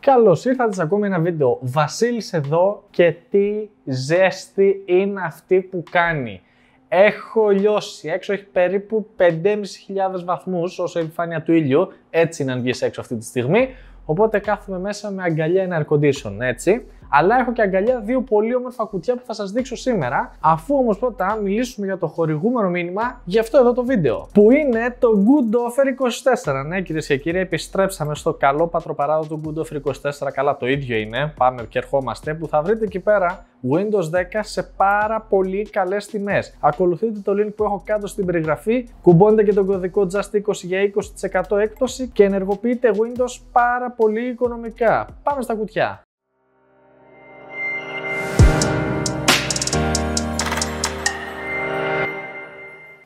Καλώς ήρθατε σε ακόμη ένα βίντεο. Βασίλης εδώ και τι ζέστη είναι αυτή που κάνει. Έχω λιώσει. Έξω έχει περίπου 5.500 βαθμούς όσο η επιφάνεια του ήλιου. Έτσι είναι αν έξω αυτή τη στιγμή. Οπότε κάθομαι μέσα με αγκαλιά ένα air condition, έτσι αλλά έχω και αγκαλιά δύο πολύ όμορφα κουτιά που θα σας δείξω σήμερα, αφού όμως πρώτα μιλήσουμε για το χορηγούμενο μήνυμα γι' αυτό εδώ το βίντεο. Που είναι το Good Offer 24. Ναι, κυρίες και κύριοι, επιστρέψαμε στο καλό πατροπαράδο του Good Offer 24. Καλά, το ίδιο είναι. Πάμε και ερχόμαστε. Που θα βρείτε εκεί πέρα Windows 10 σε πάρα πολύ καλές τιμές. Ακολουθείτε το link που έχω κάτω στην περιγραφή, κουμπώνετε και τον κωδικό Just20 για 20% έκπτωση και ενεργοποιείτε Windows πάρα πολύ οικονομικά. Πάμε στα κουτιά.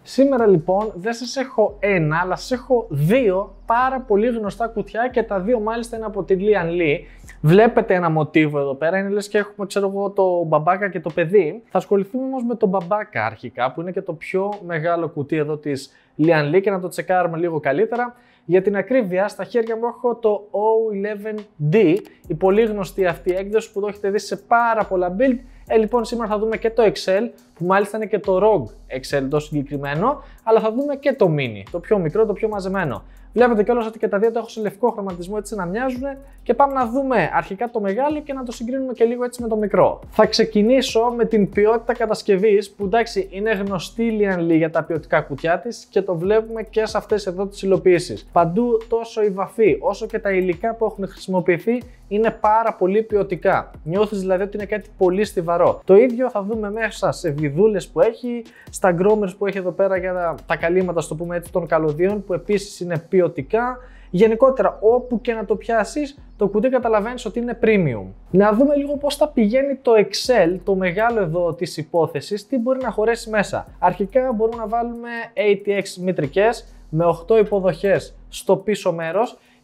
Σήμερα λοιπόν δεν σας έχω ένα, αλλά σας έχω δύο πάρα πολύ γνωστά κουτιά και τα δύο μάλιστα είναι από την Lian Lee. Βλέπετε ένα μοτίβο εδώ πέρα, είναι λες και έχουμε ξέρω εγώ το μπαμπάκα και το παιδί. Θα ασχοληθούμε όμως με το μπαμπάκα αρχικά που είναι και το πιο μεγάλο κουτί εδώ της Lian Lee και να το τσεκάρουμε λίγο καλύτερα. Για την ακρίβεια, στα χέρια μου έχω το O11D, η πολύ γνωστή αυτή έκδοση που το έχετε δει σε πάρα πολλά build. Ε, λοιπόν, σήμερα θα δούμε και το Excel, που μάλιστα είναι και το ROG Excel το συγκεκριμένο, αλλά θα δούμε και το Mini, το πιο μικρό, το πιο μαζεμένο. Βλέπετε κιόλας ότι και τα δύο τα έχω σε λευκό χρωματισμό έτσι να μοιάζουν και πάμε να δούμε αρχικά το μεγάλο και να το συγκρίνουμε και λίγο έτσι με το μικρό. Θα ξεκινήσω με την ποιότητα κατασκευής που εντάξει είναι γνωστή Lianli για τα ποιοτικά κουτιά της και το βλέπουμε και σε αυτές εδώ τις υλοποιήσεις. Παντού τόσο η βαφή όσο και τα υλικά που έχουν χρησιμοποιηθεί είναι πάρα πολύ ποιοτικά. Νιώθεις δηλαδή ότι είναι κάτι πολύ στιβαρό. Το ίδιο θα δούμε μέσα σε βιδούλες που έχει, στα γκρόμερ που έχει εδώ πέρα για τα, καλύματα, στο πούμε έτσι, των καλωδίων που επίσης είναι ποιοτικά. Γενικότερα, όπου και να το πιάσεις, το κουτί καταλαβαίνεις ότι είναι premium. Να δούμε λίγο πώς θα πηγαίνει το Excel, το μεγάλο εδώ της υπόθεσης, τι μπορεί να χωρέσει μέσα. Αρχικά μπορούμε να βάλουμε ATX μητρικές με 8 υποδοχές στο πίσω μέρος.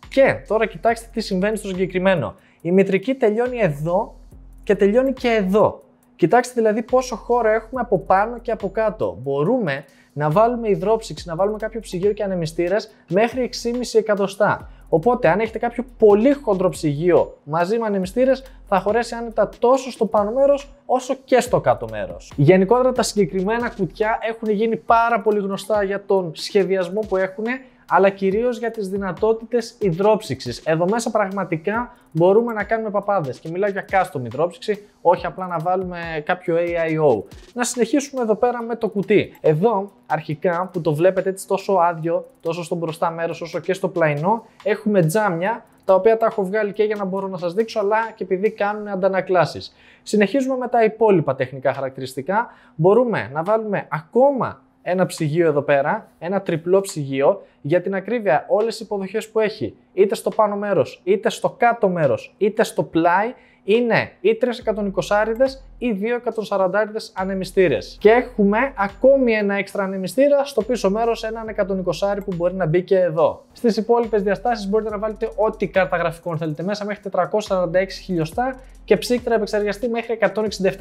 Και τώρα κοιτάξτε τι συμβαίνει στο συγκεκριμένο. Η μητρική τελειώνει εδώ και τελειώνει και εδώ. Κοιτάξτε δηλαδή πόσο χώρο έχουμε από πάνω και από κάτω. Μπορούμε να βάλουμε υδρόψυξη, να βάλουμε κάποιο ψυγείο και ανεμιστήρες μέχρι 6,5 εκατοστά. Οπότε, αν έχετε κάποιο πολύ χοντρό ψυγείο μαζί με ανεμιστήρες, θα χωρέσει άνετα τόσο στο πάνω μέρος όσο και στο κάτω μέρος. Γενικότερα, τα συγκεκριμένα κουτιά έχουν γίνει πάρα πολύ γνωστά για τον σχεδιασμό που έχουν αλλά κυρίως για τις δυνατότητες υδρόψυξης. Εδώ μέσα πραγματικά μπορούμε να κάνουμε παπάδες και μιλάω για custom υδρόψυξη, όχι απλά να βάλουμε κάποιο AIO. Να συνεχίσουμε εδώ πέρα με το κουτί. Εδώ αρχικά που το βλέπετε έτσι τόσο άδειο, τόσο στο μπροστά μέρος όσο και στο πλαϊνό, έχουμε τζάμια τα οποία τα έχω βγάλει και για να μπορώ να σας δείξω, αλλά και επειδή κάνουν αντανακλάσεις. Συνεχίζουμε με τα υπόλοιπα τεχνικά χαρακτηριστικά. Μπορούμε να βάλουμε ακόμα ένα ψυγείο εδώ πέρα, ένα τριπλό ψυγείο, για την ακρίβεια όλες οι υποδοχές που έχει, είτε στο πάνω μέρος, είτε στο κάτω μέρος, είτε στο πλάι, είναι ή 320 άριδες ή 240 άριδες ανεμιστήρες. Και έχουμε ακόμη ένα έξτρα ανεμιστήρα στο πίσω μέρος, έναν 120 που μπορεί να μπει και εδώ. Στις υπόλοιπες διαστάσεις μπορείτε να βάλετε ό,τι κάρτα γραφικών θέλετε μέσα μέχρι 446 χιλιοστά και ψύκτρα επεξεργαστή μέχρι 167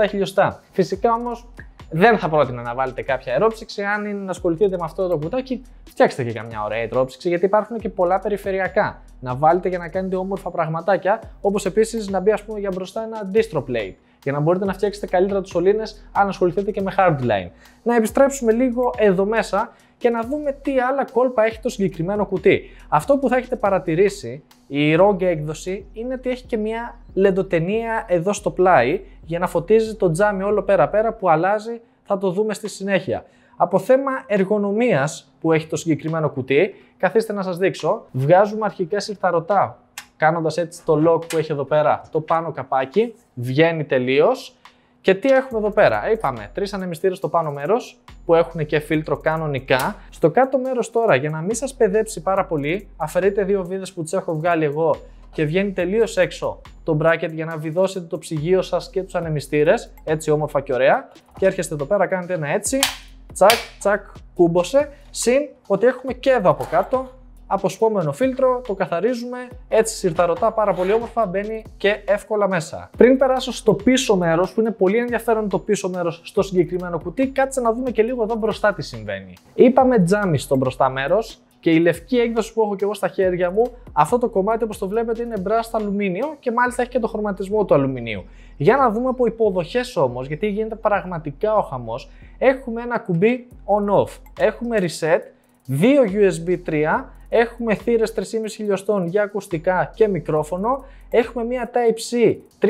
χιλιοστά. Φυσικά όμως δεν θα πρότεινα να βάλετε κάποια αερόψυξη. Αν είναι να ασχοληθείτε με αυτό το κουτάκι, φτιάξτε και καμιά ωραία αερόψυξη, γιατί υπάρχουν και πολλά περιφερειακά. Να βάλετε για να κάνετε όμορφα πραγματάκια, όπως επίσης να μπει για μπροστά ένα distro plate για να μπορείτε να φτιάξετε καλύτερα τους σωλήνες αν ασχοληθείτε και με hardline. Να επιστρέψουμε λίγο εδώ μέσα και να δούμε τι άλλα κόλπα έχει το συγκεκριμένο κουτί. Αυτό που θα έχετε παρατηρήσει, η ρόγκα έκδοση, είναι ότι έχει και μια λεντοτενία εδώ στο πλάι για να φωτίζει το τζάμι όλο πέρα πέρα που αλλάζει, θα το δούμε στη συνέχεια. Από θέμα εργονομίας που έχει το συγκεκριμένο κουτί, καθίστε να σας δείξω, βγάζουμε αρχικά συρθαρωτά. κάνοντας έτσι το lock που έχει εδώ πέρα, το πάνω καπάκι, βγαίνει τελείως και τι έχουμε εδώ πέρα. Ε, είπαμε τρεις ανεμιστήρες στο πάνω μέρος που έχουν και φίλτρο κανονικά. Στο κάτω μέρος τώρα, για να μην σας παιδέψει πάρα πολύ, αφαιρείτε δύο βίδες που τις έχω βγάλει εγώ και βγαίνει τελείως έξω το μπράκετ για να βιδώσετε το ψυγείο σας και τους ανεμιστήρες. Έτσι όμορφα και ωραία. Και έρχεστε εδώ πέρα, κάνετε ένα έτσι. Τσακ, τσακ, κούμποσε. Συν ότι έχουμε και εδώ από κάτω αποσπόμενο φίλτρο, το καθαρίζουμε, έτσι συρταρωτά πάρα πολύ όμορφα μπαίνει και εύκολα μέσα. Πριν περάσω στο πίσω μέρος, που είναι πολύ ενδιαφέρον το πίσω μέρος στο συγκεκριμένο κουτί, κάτσε να δούμε και λίγο εδώ μπροστά τι συμβαίνει. Είπαμε τζάμι στο μπροστά μέρος, και η λευκή έκδοση που έχω και εγώ στα χέρια μου, αυτό το κομμάτι όπως το βλέπετε είναι μπράστα αλουμίνιο και μάλιστα έχει και το χρωματισμό του αλουμινίου. Για να δούμε από υποδοχές όμως, γιατί γίνεται πραγματικά ο χαμός, έχουμε ένα κουμπί on-off, έχουμε reset, 2 USB 3, Έχουμε θύρες 3,5 χιλιοστών για ακουστικά και μικρόφωνο. Έχουμε μία Type-C 3,1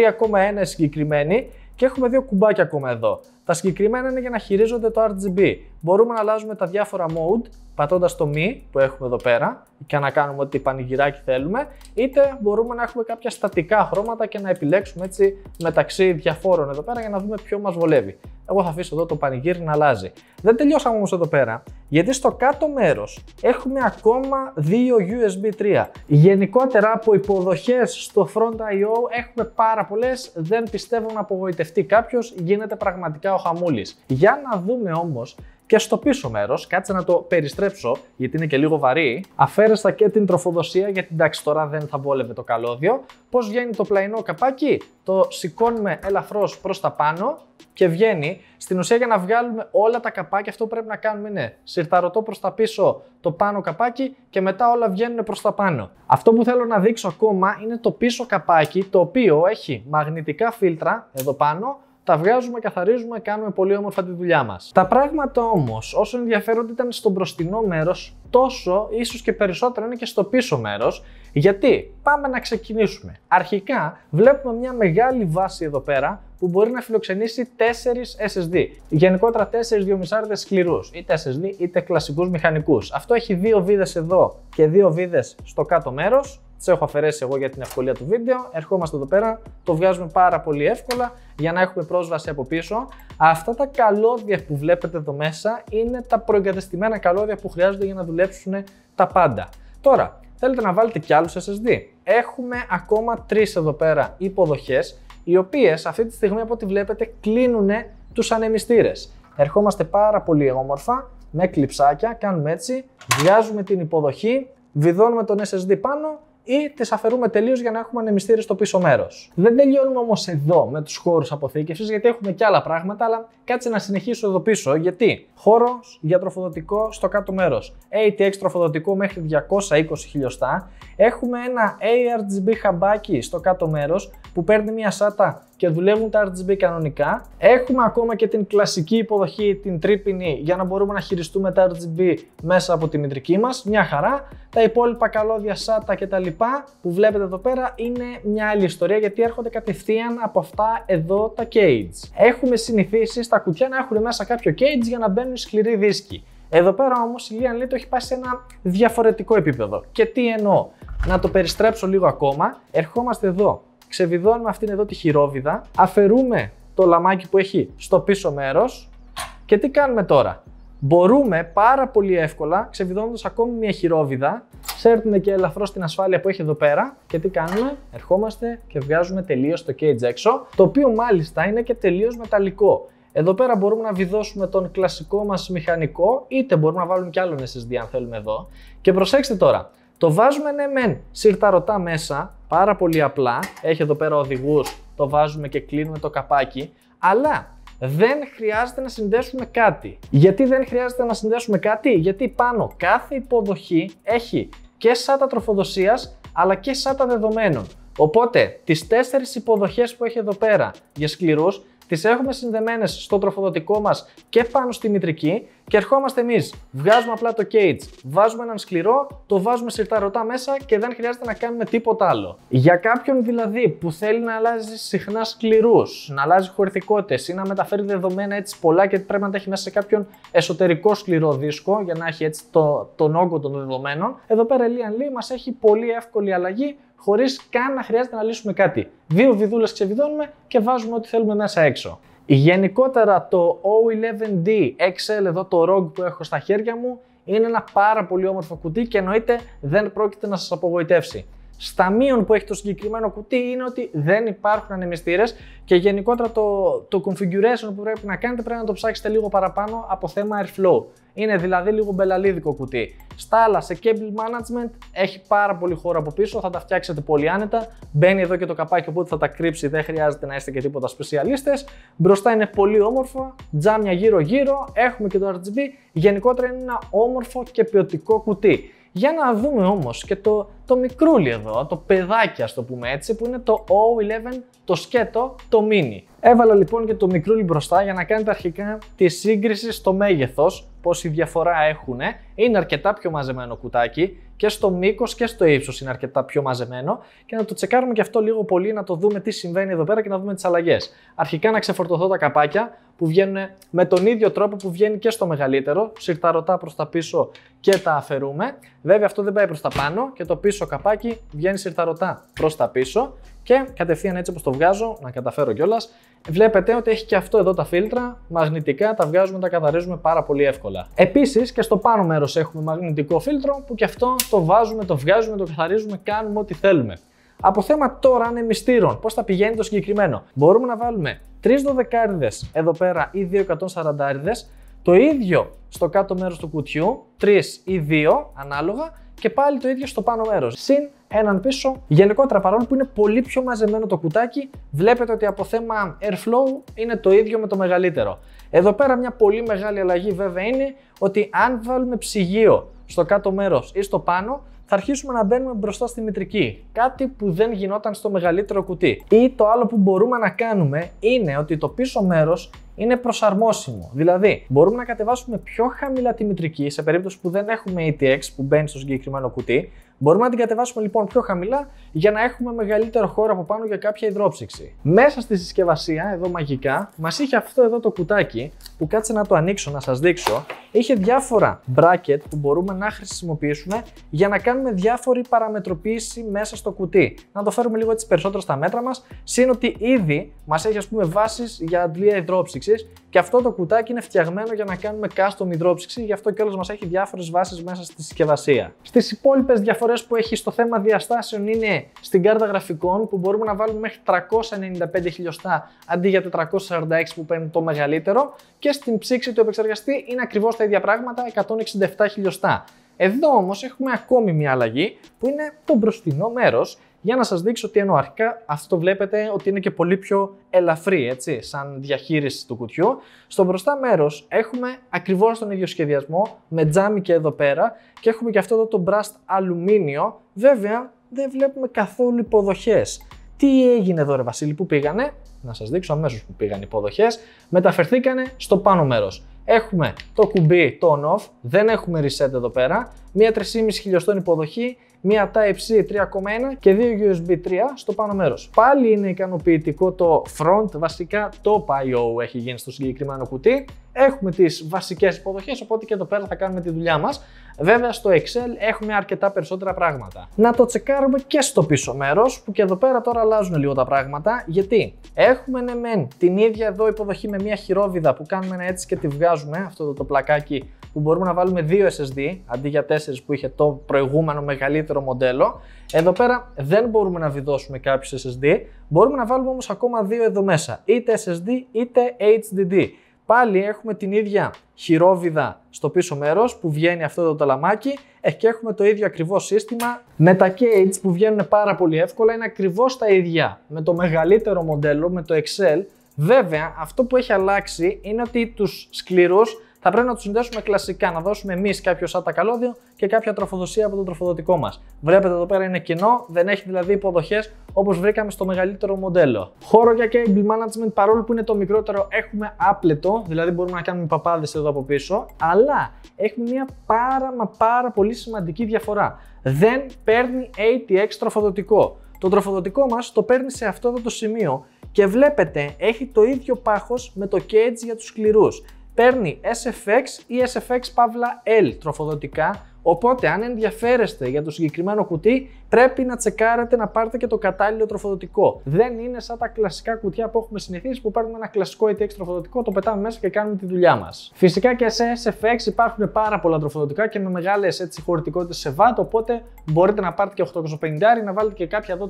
συγκεκριμένη και έχουμε δύο κουμπάκια ακόμα εδώ. Τα συγκεκριμένα είναι για να χειρίζονται το RGB. Μπορούμε να αλλάζουμε τα διάφορα mode πατώντας το μη που έχουμε εδώ πέρα και να κάνουμε ό,τι πανηγυράκι θέλουμε, είτε μπορούμε να έχουμε κάποια στατικά χρώματα και να επιλέξουμε έτσι μεταξύ διαφόρων εδώ πέρα για να δούμε ποιο μας βολεύει. Εγώ θα αφήσω εδώ το πανηγύρι να αλλάζει. Δεν τελειώσαμε όμως εδώ πέρα, γιατί στο κάτω μέρος έχουμε ακόμα δύο USB 3. Γενικότερα από υποδοχές στο Front IO έχουμε πάρα πολλές. Δεν πιστεύω να απογοητευτεί κάποιος, γίνεται πραγματικά ο χαμούλης. Για να δούμε όμως και στο πίσω μέρος, κάτσε να το περιστρέψω γιατί είναι και λίγο βαρύ. Αφαίρεσα και την τροφοδοσία γιατί εντάξει τώρα δεν θα βόλευε το καλώδιο. Πώς βγαίνει το πλαϊνό καπάκι, το σηκώνουμε ελαφρώς προς τα πάνω και βγαίνει. Στην ουσία για να βγάλουμε όλα τα καπάκια αυτό που πρέπει να κάνουμε είναι σιρταρωτό προς τα πίσω το πάνω καπάκι και μετά όλα βγαίνουν προς τα πάνω. Αυτό που θέλω να δείξω ακόμα είναι το πίσω καπάκι το οποίο έχει μαγνητικά φίλτρα εδώ πάνω τα βγάζουμε, καθαρίζουμε, κάνουμε πολύ όμορφα τη δουλειά μας. Τα πράγματα όμως, όσο ενδιαφέρονται ήταν στο μπροστινό μέρος, τόσο ίσως και περισσότερο είναι και στο πίσω μέρος. Γιατί πάμε να ξεκινήσουμε. Αρχικά, βλέπουμε μια μεγάλη βάση εδώ πέρα που μπορεί να φιλοξενήσει 4 SSD. Γενικότερα 4 δυομισάρδε σκληρού, είτε SSD είτε κλασικούς μηχανικούς. Αυτό έχει δύο βίδες εδώ και δύο βίδες στο κάτω μέρος. Τις έχω αφαιρέσει εγώ για την ευκολία του βίντεο. Ερχόμαστε εδώ πέρα, το βγάζουμε πάρα πολύ εύκολα για να έχουμε πρόσβαση από πίσω. Αυτά τα καλώδια που βλέπετε εδώ μέσα είναι τα προεγκατεστημένα καλώδια που χρειάζονται για να δουλέψουν τα πάντα. Τώρα, θέλετε να βάλετε κι άλλους SSD. Έχουμε ακόμα τρεις εδώ πέρα υποδοχές οι οποίες αυτή τη στιγμή από ό,τι βλέπετε κλείνουν τους ανεμιστήρες. Ερχόμαστε πάρα πολύ όμορφα με κλειψάκια, κάνουμε έτσι, βγάζουμε την υποδοχή, βιδώνουμε τον SSD πάνω ή τις αφαιρούμε τελείως για να έχουμε ανεμιστήρες στο πίσω μέρος. Δεν τελειώνουμε όμως εδώ με τους χώρους αποθήκευσης, γιατί έχουμε και άλλα πράγματα, αλλά κάτσε να συνεχίσω εδώ πίσω. Γιατί χώρος για τροφοδοτικό στο κάτω μέρος. ATX τροφοδοτικό μέχρι 220 χιλιοστά. Έχουμε ένα ARGB χαμπάκι στο κάτω μέρος που παίρνει μια σάτα και δουλεύουν τα RGB κανονικά. Έχουμε ακόμα και την κλασική υποδοχή, την τρίπινη, για να μπορούμε να χειριστούμε τα RGB μέσα από τη μητρική μας, Μια χαρά. Τα υπόλοιπα καλώδια SATA κτλ που βλέπετε εδώ πέρα είναι μια άλλη ιστορία γιατί έρχονται κατευθείαν από αυτά εδώ τα cage. Έχουμε συνηθίσει στα κουτιά να έχουν μέσα κάποιο cage για να μπαίνουν σκληροί δίσκοι. Εδώ πέρα όμως η Lian Lee έχει πάει σε ένα διαφορετικό επίπεδο. Και τι εννοώ. Να το περιστρέψω λίγο ακόμα. Ερχόμαστε εδώ ξεβιδώνουμε αυτήν εδώ τη χειρόβιδα, αφαιρούμε το λαμάκι που έχει στο πίσω μέρος και τι κάνουμε τώρα. Μπορούμε πάρα πολύ εύκολα, ξεβιδώνοντας ακόμη μια χειρόβιδα, σέρνουμε και ελαφρώς την ασφάλεια που έχει εδώ πέρα και τι κάνουμε, ερχόμαστε και βγάζουμε τελείως το cage έξω, το οποίο μάλιστα είναι και τελείως μεταλλικό. Εδώ πέρα μπορούμε να βιδώσουμε τον κλασικό μας μηχανικό, είτε μπορούμε να βάλουμε κι άλλον SSD αν θέλουμε εδώ. Και προσέξτε τώρα, το βάζουμε ναι μεν σιρταρωτά μέσα, πάρα πολύ απλά. Έχει εδώ πέρα οδηγούς, το βάζουμε και κλείνουμε το καπάκι. Αλλά δεν χρειάζεται να συνδέσουμε κάτι. Γιατί δεν χρειάζεται να συνδέσουμε κάτι, Γιατί πάνω κάθε υποδοχή έχει και σάτα τροφοδοσίας, αλλά και σάτα δεδομένων. Οπότε, τις τέσσερις υποδοχές που έχει εδώ πέρα για σκληρούς τις έχουμε συνδεμένες στο τροφοδοτικό μας και πάνω στη μητρική και ερχόμαστε εμείς. Βγάζουμε απλά το cage, βάζουμε έναν σκληρό, το βάζουμε ρωτά μέσα και δεν χρειάζεται να κάνουμε τίποτα άλλο. Για κάποιον δηλαδή που θέλει να αλλάζει συχνά σκληρούς, να αλλάζει χωρητικότητες ή να μεταφέρει δεδομένα έτσι πολλά και πρέπει να τα έχει μέσα σε κάποιον εσωτερικό σκληρό δίσκο για να έχει έτσι το, τον όγκο των δεδομένων. Εδώ πέρα η Lian μας έχει πολύ εύκολη αλλαγή χωρίς καν να χρειάζεται να λύσουμε κάτι. Δύο βιδούλες ξεβιδώνουμε και βάζουμε ό,τι θέλουμε μέσα έξω. Γενικότερα το O11D XL εδώ το ROG που έχω στα χέρια μου είναι ένα πάρα πολύ όμορφο κουτί και εννοείται δεν πρόκειται να σας απογοητεύσει. Στα μείον που έχει το συγκεκριμένο κουτί είναι ότι δεν υπάρχουν ανεμιστήρες και γενικότερα το, το configuration που πρέπει να κάνετε πρέπει να το ψάξετε λίγο παραπάνω από θέμα airflow. Είναι δηλαδή λίγο μπελαλίδικο κουτί. Στα άλλα, σε cable management έχει πάρα πολύ χώρο από πίσω, θα τα φτιάξετε πολύ άνετα. Μπαίνει εδώ και το καπάκι, οπότε θα τα κρύψει, δεν χρειάζεται να είστε και τίποτα σπεσιαλίστες. Μπροστά είναι όμορφο, όμορφα, τζάμια γύρω-γύρω, έχουμε και το RGB. Γενικότερα είναι ένα όμορφο και ποιοτικό κουτί. Για να δούμε όμως και το, το μικρούλι εδώ, το παιδάκι ας το πούμε έτσι, που είναι το O11, το σκέτο, το mini. Έβαλα λοιπόν και το μικρούλι μπροστά για να κάνετε αρχικά τη σύγκριση στο μέγεθος, πόση διαφορά έχουν. Είναι αρκετά πιο μαζεμένο κουτάκι και στο μήκος και στο ύψος είναι αρκετά πιο μαζεμένο και να το τσεκάρουμε και αυτό λίγο πολύ, να το δούμε τι συμβαίνει εδώ πέρα και να δούμε τις αλλαγές. Αρχικά να ξεφορτωθώ τα καπάκια, που βγαίνουν με τον ίδιο τρόπο που βγαίνει και στο μεγαλύτερο. Συρταρωτά προς τα πίσω και τα αφαιρούμε. Βέβαια, αυτό δεν πάει προς τα πάνω και το πίσω καπάκι βγαίνει συρταρωτά προς τα πίσω. Και κατευθείαν έτσι όπως το βγάζω, να καταφέρω κιόλας, βλέπετε ότι έχει και αυτό εδώ τα φίλτρα. Μαγνητικά τα βγάζουμε, τα καθαρίζουμε πάρα πολύ εύκολα. Επίσης και στο πάνω μέρος έχουμε μαγνητικό φίλτρο που κι αυτό το βάζουμε, το βγάζουμε, το καθαρίζουμε, κάνουμε ό,τι θέλουμε από θέμα τώρα ανεμιστήρων, πώς θα πηγαίνει το συγκεκριμένο. Μπορούμε να βάλουμε 3 δωδεκάριδες εδώ πέρα ή 2 140 το ίδιο στο κάτω μέρος του κουτιού, 3 ή 2 ανάλογα, και πάλι το ίδιο στο πάνω μέρος. Συν έναν πίσω. Γενικότερα, παρόλο που είναι πολύ πιο μαζεμένο το κουτάκι, βλέπετε ότι από θέμα airflow είναι το ίδιο με το μεγαλύτερο. Εδώ πέρα, μια πολύ μεγάλη αλλαγή βέβαια είναι ότι αν βάλουμε ψυγείο στο κάτω μέρος ή στο πάνω, θα αρχίσουμε να μπαίνουμε μπροστά στη μητρική. Κάτι που δεν γινόταν στο μεγαλύτερο κουτί. Ή το άλλο που μπορούμε να κάνουμε είναι ότι το πίσω μέρος είναι προσαρμόσιμο. Δηλαδή, μπορούμε να κατεβάσουμε πιο χαμηλά τη μητρική σε περίπτωση που δεν έχουμε ATX e που μπαίνει στο συγκεκριμένο κουτί, Μπορούμε να την κατεβάσουμε λοιπόν πιο χαμηλά για να έχουμε μεγαλύτερο χώρο από πάνω για κάποια υδρόψυξη. Μέσα στη συσκευασία, εδώ μαγικά, μας είχε αυτό εδώ το κουτάκι που κάτσε να το ανοίξω, να σας δείξω. Είχε διάφορα bracket που μπορούμε να χρησιμοποιήσουμε για να κάνουμε διάφορη παραμετροποίηση μέσα στο κουτί. Να το φέρουμε λίγο έτσι περισσότερο στα μέτρα μας, σύν ότι ήδη μας έχει ας πούμε βάσεις για αντλία υδρόψυξης και αυτό το κουτάκι είναι φτιαγμένο για να κάνουμε custom υδρόψυξη, γι' αυτό κιόλας μας έχει διάφορες βάσεις μέσα στη συσκευασία. Στις υπόλοιπες διαφορέ διαφορέ που έχει στο θέμα διαστάσεων είναι στην κάρτα γραφικών που μπορούμε να βάλουμε μέχρι 395 χιλιοστά αντί για 446 που παίρνει το μεγαλύτερο και στην ψήξη του επεξεργαστή είναι ακριβώς τα ίδια πράγματα 167 χιλιοστά. Εδώ όμως έχουμε ακόμη μια αλλαγή που είναι το μπροστινό μέρος για να σας δείξω τι εννοώ. Αρχικά αυτό το βλέπετε ότι είναι και πολύ πιο ελαφρύ, έτσι, σαν διαχείριση του κουτιού. Στο μπροστά μέρος έχουμε ακριβώς τον ίδιο σχεδιασμό, με τζάμι και εδώ πέρα και έχουμε και αυτό εδώ το μπραστ αλουμίνιο. Βέβαια δεν βλέπουμε καθόλου υποδοχές. Τι έγινε εδώ ρε Βασίλη, που πήγανε, να σας δείξω αμέσως που πήγαν οι υποδοχές, μεταφερθήκανε στο πάνω μέρος. Έχουμε το κουμπί το on-off, δεν έχουμε reset εδώ πέρα, μία 3,5 χιλιοστών υποδοχή μία Type-C 3,1 και δύο USB 3 στο πάνω μέρος. Πάλι είναι ικανοποιητικό το front, βασικά το IO έχει γίνει στο συγκεκριμένο κουτί Έχουμε τις βασικές υποδοχές, οπότε και εδώ πέρα θα κάνουμε τη δουλειά μας. Βέβαια, στο Excel έχουμε αρκετά περισσότερα πράγματα. Να το τσεκάρουμε και στο πίσω μέρος, που και εδώ πέρα τώρα αλλάζουν λίγο τα πράγματα. Γιατί έχουμε ναι, μεν την ίδια εδώ υποδοχή με μια χειρόβιδα που κάνουμε ένα έτσι και τη βγάζουμε, αυτό το, το πλακάκι που μπορούμε να βάλουμε δύο SSD αντί για 4 που είχε το προηγούμενο μεγαλύτερο μοντέλο. Εδώ πέρα δεν μπορούμε να βιδώσουμε κάποιους SSD, μπορούμε να βάλουμε όμως ακόμα 2 εδώ μέσα, είτε SSD είτε HDD πάλι έχουμε την ίδια χειρόβιδα στο πίσω μέρος που βγαίνει αυτό το ταλαμάκι ε, και έχουμε το ίδιο ακριβώς σύστημα με τα cage που βγαίνουν πάρα πολύ εύκολα είναι ακριβώς τα ίδια με το μεγαλύτερο μοντέλο, με το Excel Βέβαια, αυτό που έχει αλλάξει είναι ότι τους σκληρούς θα πρέπει να τους συνδέσουμε κλασικά, να δώσουμε εμείς κάποιο σαν τα καλώδιο και κάποια τροφοδοσία από το τροφοδοτικό μας. Βλέπετε εδώ πέρα είναι κοινό, δεν έχει δηλαδή υποδοχές όπως βρήκαμε στο μεγαλύτερο μοντέλο. Χώρο για cable management παρόλο που είναι το μικρότερο έχουμε άπλετο, δηλαδή μπορούμε να κάνουμε παπάδες εδώ από πίσω, αλλά έχουμε μια πάρα μα πάρα πολύ σημαντική διαφορά. Δεν παίρνει ATX τροφοδοτικό. Το τροφοδοτικό μας το παίρνει σε αυτό εδώ το σημείο και βλέπετε έχει το ίδιο πάχος με το cage για τους σκληρούς παίρνει SFX ή SFX Pavla L τροφοδοτικά, οπότε αν ενδιαφέρεστε για το συγκεκριμένο κουτί, πρέπει να τσεκάρετε να πάρετε και το κατάλληλο τροφοδοτικό. Δεν είναι σαν τα κλασικά κουτιά που έχουμε συνηθίσει που παίρνουμε ένα κλασικό ATX τροφοδοτικό, το πετάμε μέσα και κάνουμε τη δουλειά μας. Φυσικά και σε SFX υπάρχουν πάρα πολλά τροφοδοτικά και με μεγάλες χωρητικότητες σε VAT, οπότε μπορείτε να πάρετε και 850 να βάλετε και κάποια εδώ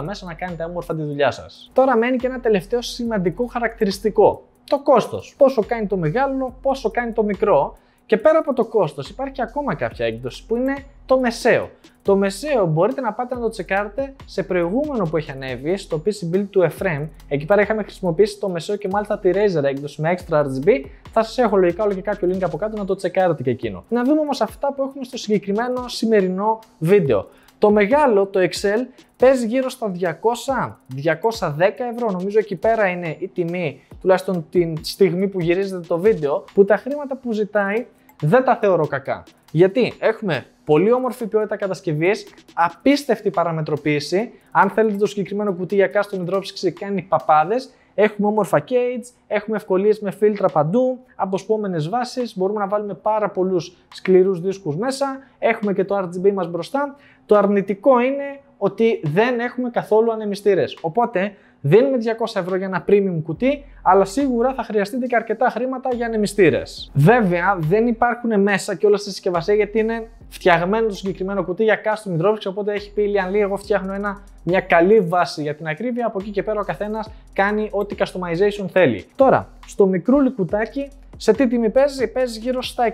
30-80 μέσα να κάνετε όμορφα τη δουλειά σας. Τώρα μένει και ένα τελευταίο σημαντικό χαρακτηριστικό το κόστος. Πόσο κάνει το μεγάλο, πόσο κάνει το μικρό. Και πέρα από το κόστος, υπάρχει ακόμα κάποια έκδοση που είναι το μεσαίο. Το μεσαίο μπορείτε να πάτε να το τσεκάρετε σε προηγούμενο που έχει ανέβει στο PC Build του Efrem. Εκεί πέρα είχαμε χρησιμοποιήσει το μεσαίο και μάλιστα τη Razer έκδοση με extra RGB. Θα σας έχω λογικά όλο και κάποιο link από κάτω να το τσεκάρετε και εκείνο. Να δούμε όμως αυτά που έχουμε στο συγκεκριμένο σημερινό βίντεο. Το μεγάλο, το Excel, παίζει γύρω στα 200-210 ευρώ. Νομίζω εκεί πέρα είναι η τιμή τουλάχιστον την στιγμή που γυρίζετε το βίντεο, που τα χρήματα που ζητάει δεν τα θεωρώ κακά. Γιατί έχουμε πολύ όμορφη ποιότητα κατασκευής, απίστευτη παραμετροποίηση. Αν θέλετε το συγκεκριμένο κουτί για custom drop κάνει παπάδες. Έχουμε όμορφα cage, έχουμε ευκολίες με φίλτρα παντού, αποσπόμενες βάσεις, μπορούμε να βάλουμε πάρα πολλούς σκληρούς δίσκους μέσα. Έχουμε και το RGB μας μπροστά. Το αρνητικό είναι ότι δεν έχουμε καθόλου ανεμιστήρες. Οπότε Δίνουμε 200 ευρώ για ένα premium κουτί, αλλά σίγουρα θα χρειαστείτε και αρκετά χρήματα για ανεμιστήρες. Βέβαια, δεν υπάρχουν μέσα και όλα στη συσκευασία γιατί είναι φτιαγμένο το συγκεκριμένο κουτί για custom drops. Οπότε έχει πει η Λιαν Λί, εγώ φτιάχνω ένα, μια καλή βάση για την ακρίβεια. Από εκεί και πέρα ο καθένας κάνει ό,τι customization θέλει. Τώρα, στο μικρούλι κουτάκι, σε τι τιμή παίζει, παίζει γύρω στα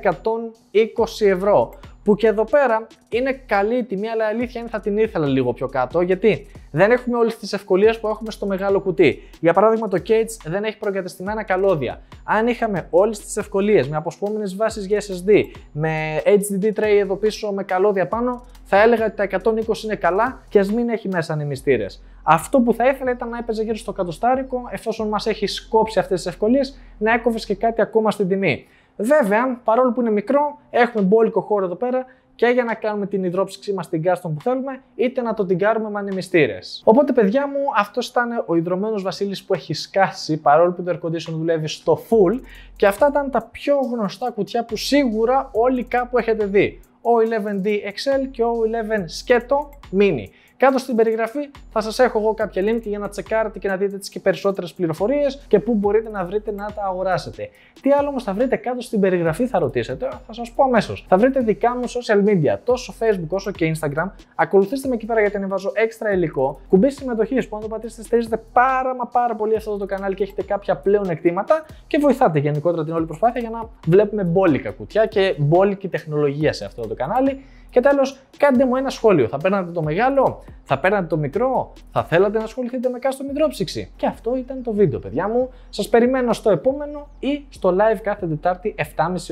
120 ευρώ. Που και εδώ πέρα είναι καλή η τιμή, αλλά η αλήθεια είναι θα την ήθελα λίγο πιο κάτω. Γιατί δεν έχουμε όλες τις ευκολίες που έχουμε στο μεγάλο κουτί. Για παράδειγμα, το Cage δεν έχει προκατεστημένα καλώδια. Αν είχαμε όλες τις ευκολίες με αποσπόμενες βάσεις για SSD, με HDD tray εδώ πίσω, με καλώδια πάνω, θα έλεγα ότι τα 120 είναι καλά και ας μην έχει μέσα ανεμιστήρες. Αυτό που θα ήθελα ήταν να έπαιζε γύρω στο κατοστάρικο, εφόσον μας έχει σκόψει αυτές τις ευκολίες, να έκοβες και κάτι ακόμα στην τιμή. Βέβαια, παρόλο που είναι μικρό, έχουμε μπόλικο χώρο εδώ πέρα και για να κάνουμε την υδρόψυξή μας στην κάστον που θέλουμε, είτε να το τυγκάρουμε με ανεμιστήρες. Οπότε, παιδιά μου, αυτός ήταν ο υδρωμένο Βασίλης που έχει σκάσει, παρόλο που το air condition δουλεύει στο full. Και αυτά ήταν τα πιο γνωστά κουτιά που σίγουρα όλοι κάπου έχετε δει. O11D XL και O11 Σκέτο Mini. Κάτω στην περιγραφή θα σας έχω εγώ κάποια link για να τσεκάρετε και να δείτε τις και περισσότερες πληροφορίες και πού μπορείτε να βρείτε να τα αγοράσετε. Τι άλλο όμως θα βρείτε κάτω στην περιγραφή, θα ρωτήσετε, θα σας πω αμέσως. Θα βρείτε δικά μου social media, τόσο Facebook όσο και Instagram. Ακολουθήστε με εκεί πέρα γιατί ανεβάζω έξτρα υλικό. Κουμπί συμμετοχή που αν το πατήσετε στηρίζετε πάρα μα πάρα πολύ αυτό το κανάλι και έχετε κάποια πλέον εκτήματα και βοηθάτε γενικότερα την όλη προσπάθεια για να βλέπουμε μπόλικα κουτιά και μπόλικη τεχνολογία σε αυτό το κανάλι. Και τέλος, κάντε μου ένα σχόλιο. Θα παίρνατε το μεγάλο, θα παίρνατε το μικρό, θα θέλατε να ασχοληθείτε με κάστο μητρόψυξη. Και αυτό ήταν το βίντεο, παιδιά μου. Σας περιμένω στο επόμενο ή στο live κάθε Τετάρτη 7.30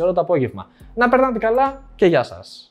ώρα το απόγευμα. Να περνάτε καλά και γεια σας.